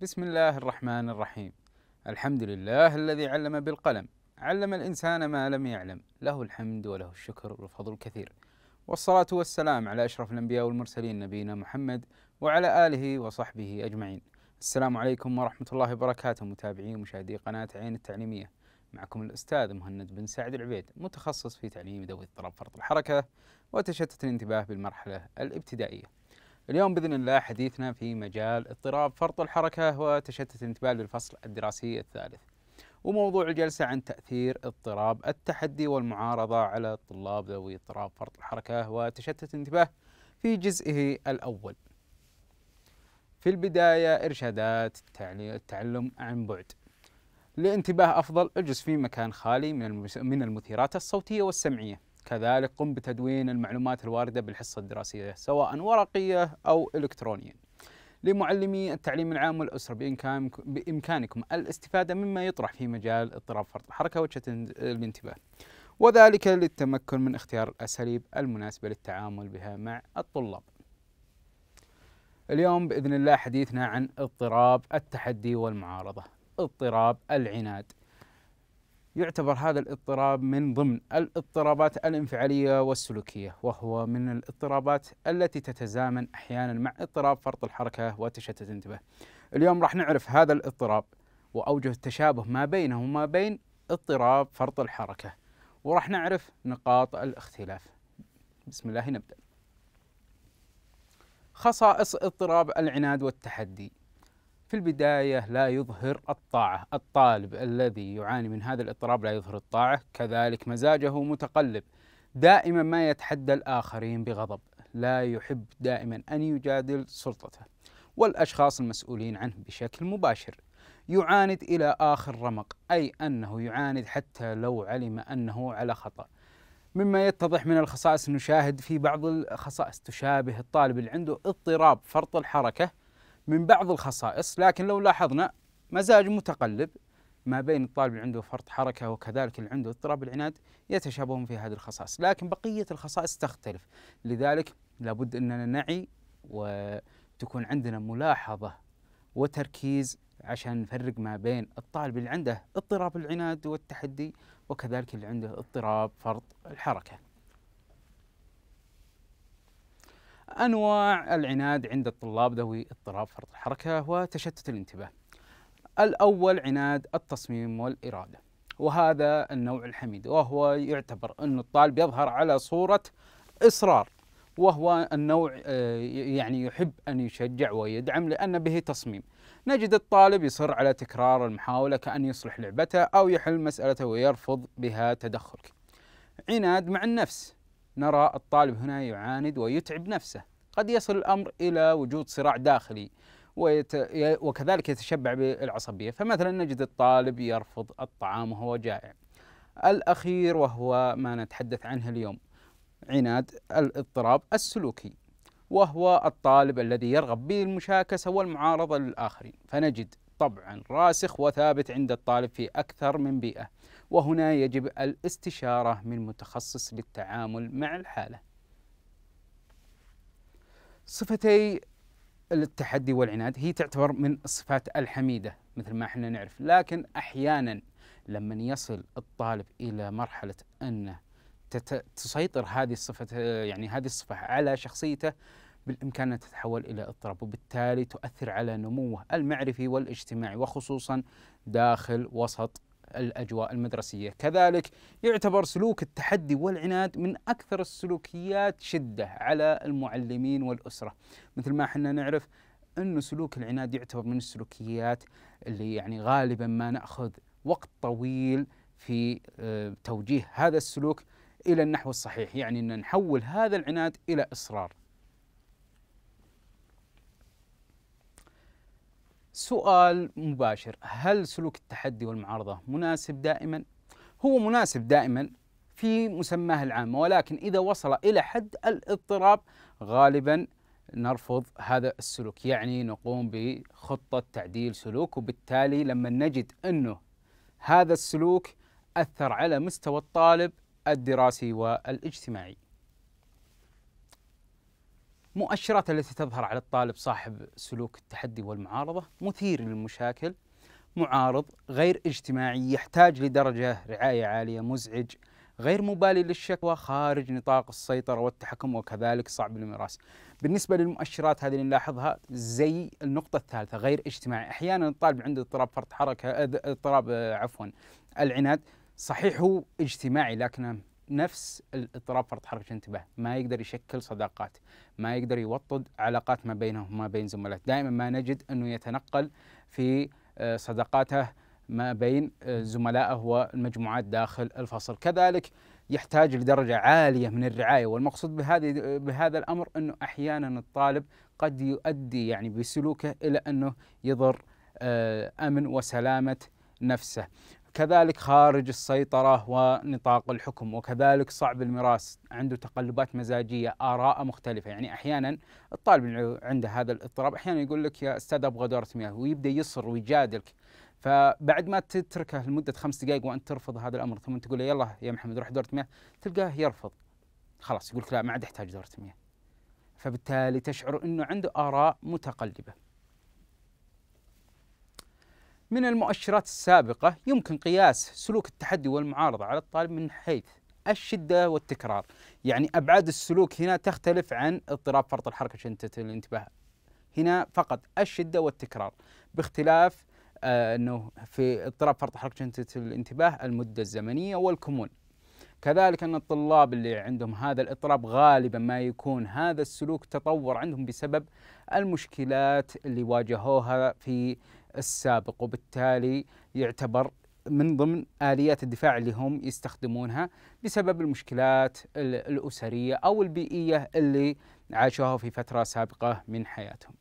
بسم الله الرحمن الرحيم الحمد لله الذي علم بالقلم علم الانسان ما لم يعلم له الحمد وله الشكر والفضل الكثير والصلاه والسلام على اشرف الانبياء والمرسلين نبينا محمد وعلى اله وصحبه اجمعين السلام عليكم ورحمه الله وبركاته متابعي ومشاهدي قناه عين التعليميه معكم الاستاذ مهند بن سعد العبيد متخصص في تعليم ذوي اضطراب فرط الحركه وتشتت الانتباه بالمرحله الابتدائيه اليوم باذن الله حديثنا في مجال اضطراب فرط الحركه وتشتت الانتباه للفصل الدراسي الثالث. وموضوع الجلسه عن تاثير اضطراب التحدي والمعارضه على الطلاب ذوي اضطراب فرط الحركه وتشتت الانتباه في جزئه الاول. في البدايه ارشادات التعلم عن بعد. لانتباه افضل اجلس في مكان خالي من من المثيرات الصوتيه والسمعيه. كذلك قم بتدوين المعلومات الواردة بالحصة الدراسية سواء ورقية أو إلكترونية لمعلمي التعليم العام والأسرة بإمكانكم, بإمكانكم الاستفادة مما يطرح في مجال اضطراب فرط الحركة وشتت الانتباه وذلك للتمكن من اختيار الأساليب المناسبة للتعامل بها مع الطلاب اليوم بإذن الله حديثنا عن اضطراب التحدي والمعارضة اضطراب العناد يعتبر هذا الاضطراب من ضمن الاضطرابات الانفعاليه والسلوكيه وهو من الاضطرابات التي تتزامن احيانا مع اضطراب فرط الحركه وتشتت انتباه اليوم راح نعرف هذا الاضطراب واوجه التشابه ما بينه وما بين اضطراب فرط الحركه وراح نعرف نقاط الاختلاف. بسم الله نبدا. خصائص اضطراب العناد والتحدي في البداية لا يظهر الطاعة الطالب الذي يعاني من هذا الاضطراب لا يظهر الطاعة كذلك مزاجه متقلب دائما ما يتحدى الآخرين بغضب لا يحب دائما أن يجادل سلطته والأشخاص المسؤولين عنه بشكل مباشر يعاند إلى آخر رمق أي أنه يعاند حتى لو علم أنه على خطأ مما يتضح من الخصائص نشاهد في بعض الخصائص تشابه الطالب اللي عنده اضطراب فرط الحركة من بعض الخصائص لكن لو لاحظنا مزاج متقلب ما بين الطالب اللي عنده فرط حركة وكذلك اللي عنده اضطراب العناد يتشابهون في هذه الخصائص لكن بقية الخصائص تختلف لذلك لابد أننا نعي وتكون عندنا ملاحظة وتركيز عشان نفرق ما بين الطالب اللي عنده اضطراب العناد والتحدي وكذلك اللي عنده اضطراب فرط الحركه أنواع العناد عند الطلاب ذوي اضطراب فرط الحركة وتشتت الانتباه. الأول عناد التصميم والإرادة، وهذا النوع الحميد وهو يعتبر أن الطالب يظهر على صورة إصرار، وهو النوع آه، يعني يحب أن يشجع ويدعم لأن به تصميم. نجد الطالب يصر على تكرار المحاولة كأن يصلح لعبته أو يحل مسألته ويرفض بها تدخلك. عناد مع النفس نرى الطالب هنا يعاند ويتعب نفسه قد يصل الأمر إلى وجود صراع داخلي ويت... وكذلك يتشبع بالعصبية فمثلا نجد الطالب يرفض الطعام وهو جائع الأخير وهو ما نتحدث عنه اليوم عناد الاضطراب السلوكي وهو الطالب الذي يرغب بالمشاكسة والمعارضة للآخرين فنجد طبعا راسخ وثابت عند الطالب في أكثر من بيئة وهنا يجب الاستشارة من متخصص للتعامل مع الحالة صفتي التحدي والعناد هي تعتبر من الصفات الحميدة مثل ما احنا نعرف لكن أحيانا لما يصل الطالب إلى مرحلة أنه تسيطر هذه الصفة يعني هذه الصفة على شخصيته بالإمكان أن تتحول إلى اضطراب وبالتالي تؤثر على نموه المعرفي والاجتماعي وخصوصا داخل وسط الأجواء المدرسية كذلك يعتبر سلوك التحدي والعناد من أكثر السلوكيات شدة على المعلمين والأسرة مثل ما احنا نعرف أن سلوك العناد يعتبر من السلوكيات اللي يعني غالبا ما نأخذ وقت طويل في آه، توجيه هذا السلوك إلى النحو الصحيح يعني أن نحول هذا العناد إلى إصرار سؤال مباشر هل سلوك التحدي والمعارضة مناسب دائما؟ هو مناسب دائما في مسماه العام ولكن إذا وصل إلى حد الاضطراب غالبا نرفض هذا السلوك يعني نقوم بخطة تعديل سلوك وبالتالي لما نجد أنه هذا السلوك أثر على مستوى الطالب الدراسي والاجتماعي مؤشرات التي تظهر على الطالب صاحب سلوك التحدي والمعارضة مثير للمشاكل معارض غير اجتماعي يحتاج لدرجة رعاية عالية مزعج غير مبالي للشكوى خارج نطاق السيطرة والتحكم وكذلك صعب المراس بالنسبة للمؤشرات هذه اللي نلاحظها زي النقطة الثالثة غير اجتماعي أحيانا الطالب عنده اضطراب فرط حركة اضطراب عفوا العناد صحيح هو اجتماعي لكنه نفس الاضطراب فرط حركه الانتباه ما يقدر يشكل صداقات ما يقدر يوطد علاقات ما بينه وما بين زملائه دائما ما نجد انه يتنقل في آه، صداقاته ما بين آه، زملائه والمجموعات داخل الفصل كذلك يحتاج لدرجة عالية من الرعاية والمقصود بهذه بهذا الأمر أنه أحيانا الطالب قد يؤدي يعني بسلوكه إلى أنه يضر آه، أمن وسلامة نفسه كذلك خارج السيطرة ونطاق الحكم وكذلك صعب المراس عنده تقلبات مزاجية آراء مختلفة يعني أحيانا الطالب عنده هذا الاضطراب أحيانا يقول لك يا أستاذ أبغى دورة مياه ويبدأ يصر ويجادلك فبعد ما تتركه لمدة خمس دقائق وأنت ترفض هذا الأمر ثم تقول له يلا يا محمد روح دورة مياه تلقاه يرفض خلاص يقول لك لا ما عاد أحتاج دورة مياه فبالتالي تشعر أنه عنده آراء متقلبة من المؤشرات السابقة يمكن قياس سلوك التحدي والمعارضة على الطالب من حيث الشدة والتكرار يعني أبعاد السلوك هنا تختلف عن اضطراب فرط الحركة شدة الانتباه هنا فقط الشدة والتكرار باختلاف آه، أنه في اضطراب فرط الحركة شدة الانتباه المدة الزمنية والكمون كذلك أن الطلاب اللي عندهم هذا الاضطراب غالبا ما يكون هذا السلوك تطور عندهم بسبب المشكلات اللي واجهوها في السابق وبالتالي يعتبر من ضمن آليات الدفاع اللي هم يستخدمونها بسبب المشكلات الأسرية أو البيئية اللي عاشوها في فترة سابقة من حياتهم.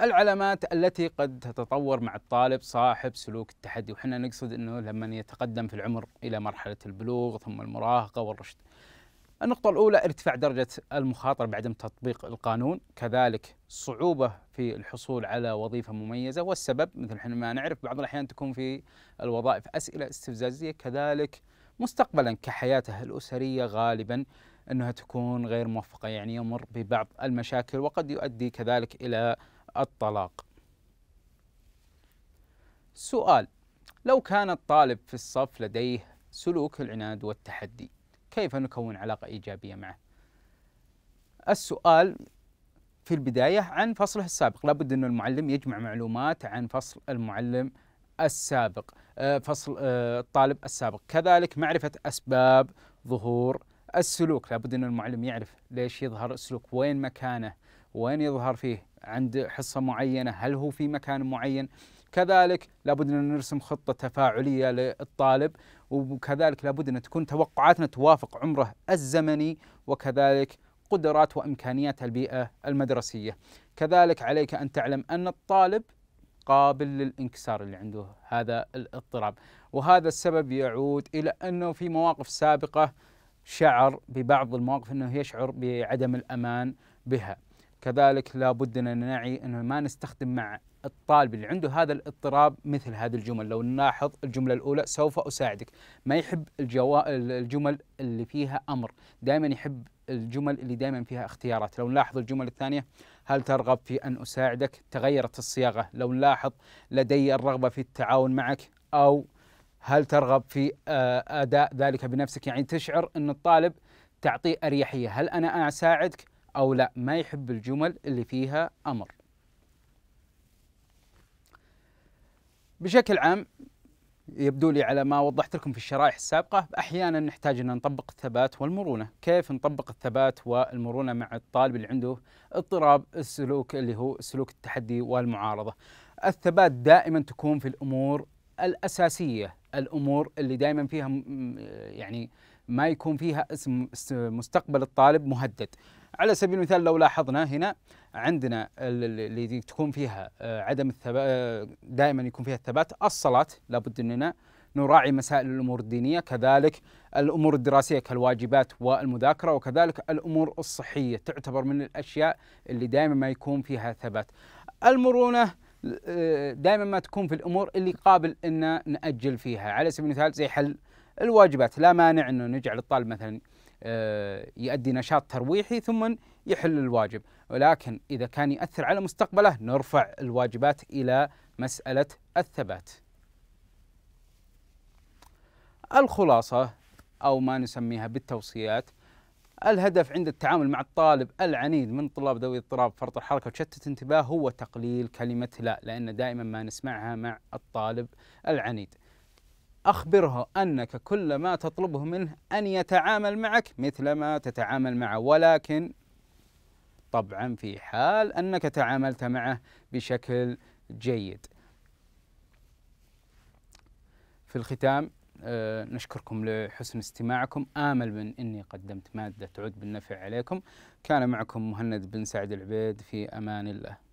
العلامات التي قد تتطور مع الطالب صاحب سلوك التحدي وحنا نقصد انه لما يتقدم في العمر الى مرحله البلوغ ثم المراهقه والرشد النقطة الأولى ارتفاع درجة المخاطرة بعدم تطبيق القانون، كذلك صعوبة في الحصول على وظيفة مميزة، والسبب مثل ما نعرف بعض الأحيان تكون في الوظائف أسئلة استفزازية، كذلك مستقبلا كحياته الأسرية غالبا أنها تكون غير موفقة، يعني يمر ببعض المشاكل وقد يؤدي كذلك إلى الطلاق. سؤال لو كان الطالب في الصف لديه سلوك العناد والتحدي كيف نكون علاقة إيجابية معه السؤال في البداية عن فصله السابق لابد أن المعلم يجمع معلومات عن فصل المعلم السابق آه، فصل آه، الطالب السابق كذلك معرفة أسباب ظهور السلوك لابد أن المعلم يعرف ليش يظهر السلوك وين مكانه وين يظهر فيه عند حصة معينة هل هو في مكان معين كذلك لابد أن نرسم خطة تفاعلية للطالب وكذلك لابد أن تكون توقعاتنا توافق عمره الزمني وكذلك قدرات وإمكانيات البيئة المدرسية كذلك عليك أن تعلم أن الطالب قابل للانكسار اللي عنده هذا الاضطراب وهذا السبب يعود إلى أنه في مواقف سابقة شعر ببعض المواقف أنه يشعر بعدم الأمان بها كذلك لابد أن نعي أن ما نستخدم مع الطالب اللي عنده هذا الاضطراب مثل هذه الجمل لو نلاحظ الجملة الأولى سوف أساعدك ما يحب الجو... الجمل اللي فيها أمر دائما يحب الجمل اللي دائما فيها اختيارات لو نلاحظ الجمل الثانية هل ترغب في أن أساعدك تغيرت الصياغة لو نلاحظ لدي الرغبة في التعاون معك أو هل ترغب في آه، أداء ذلك بنفسك يعني تشعر أن الطالب تعطيه أريحية هل أنا أساعدك أو لا ما يحب الجمل اللي فيها أمر بشكل عام يبدو لي على ما وضحت لكم في الشرائح السابقة أحيانا نحتاج أن نطبق الثبات والمرونة كيف نطبق الثبات والمرونة مع الطالب اللي عنده اضطراب السلوك اللي هو سلوك التحدي والمعارضة الثبات دائما تكون في الأمور الأساسية الأمور اللي دائما فيها يعني ما يكون فيها اسم مستقبل الطالب مهدد على سبيل المثال لو لاحظنا هنا عندنا اللي تكون فيها آه، عدم الثبات آه، دائما يكون فيها الثبات الصلاة لابد أننا نراعي مسائل الأمور الدينية كذلك الأمور الدراسية كالواجبات والمذاكرة وكذلك الأمور الصحية تعتبر من الأشياء اللي دائما ما يكون فيها ثبات المرونة آه، دائما ما تكون في الأمور اللي قابل أن نأجل فيها على سبيل المثال زي حل الواجبات لا مانع انه نجعل الطالب مثلا آه، يؤدي نشاط ترويحي ثم يحل الواجب ولكن إذا كان يؤثر على مستقبله نرفع الواجبات إلى مسألة الثبات الخلاصة أو ما نسميها بالتوصيات الهدف عند التعامل مع الطالب العنيد من طلاب ذوي اضطراب فرط الحركة وتشتت انتباه هو تقليل كلمة لا لأن دائما ما نسمعها مع الطالب العنيد أخبره أنك كل ما تطلبه منه أن يتعامل معك مثل ما تتعامل معه ولكن طبعا في حال أنك تعاملت معه بشكل جيد في الختام آه، نشكركم لحسن استماعكم آمل من أني قدمت مادة تعود بالنفع عليكم كان معكم مهند بن سعد العبيد في أمان الله